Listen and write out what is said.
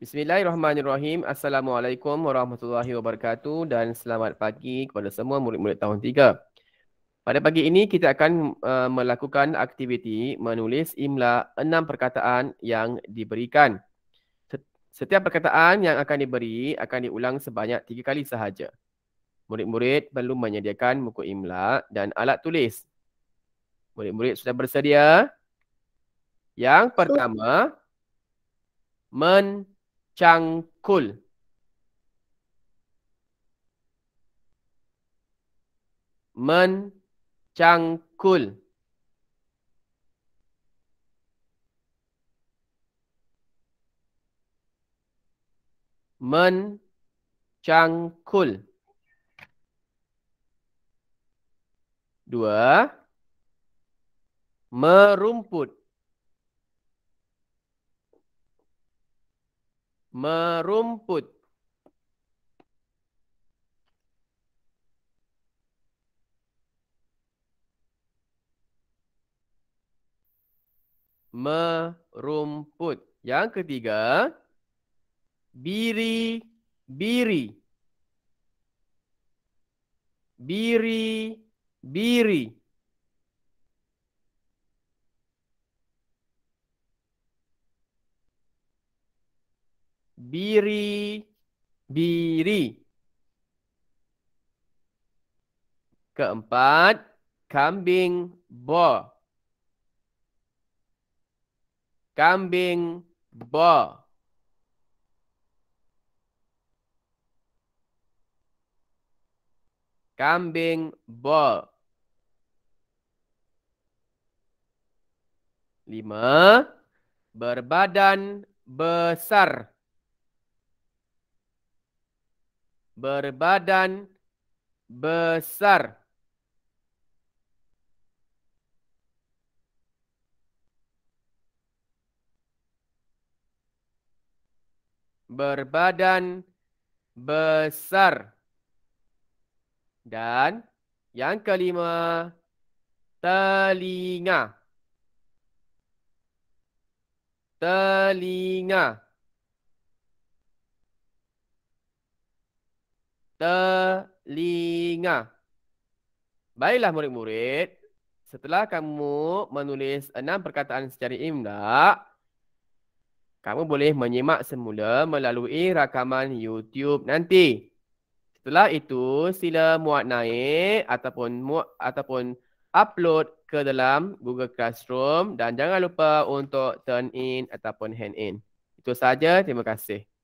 Bismillahirrahmanirrahim. Assalamualaikum warahmatullahi wabarakatuh dan selamat pagi kepada semua murid-murid tahun 3. Pada pagi ini kita akan uh, melakukan aktiviti menulis imla enam perkataan yang diberikan. Setiap perkataan yang akan diberi akan diulang sebanyak tiga kali sahaja. Murid-murid perlu menyediakan buku imla dan alat tulis. Murid-murid sudah bersedia? Yang pertama, men cangkul. Mencangkul. Mencangkul. Dua. Merumput. merumput. merumput. Yang ketiga, biri biri. Biri biri. biri biri keempat kambing bo kambing bo kambing bo lima berbadan besar berbadan besar. Berbadan besar. Dan yang kelima, telinga. Telinga. Telinga. telinga. Baiklah murid-murid, setelah kamu menulis enam perkataan secara imdak, kamu boleh menyimak semula melalui rakaman YouTube nanti. Setelah itu, sila muat naik ataupun muat ataupun upload ke dalam Google Classroom dan jangan lupa untuk turn in ataupun hand in. Itu saja. Terima kasih.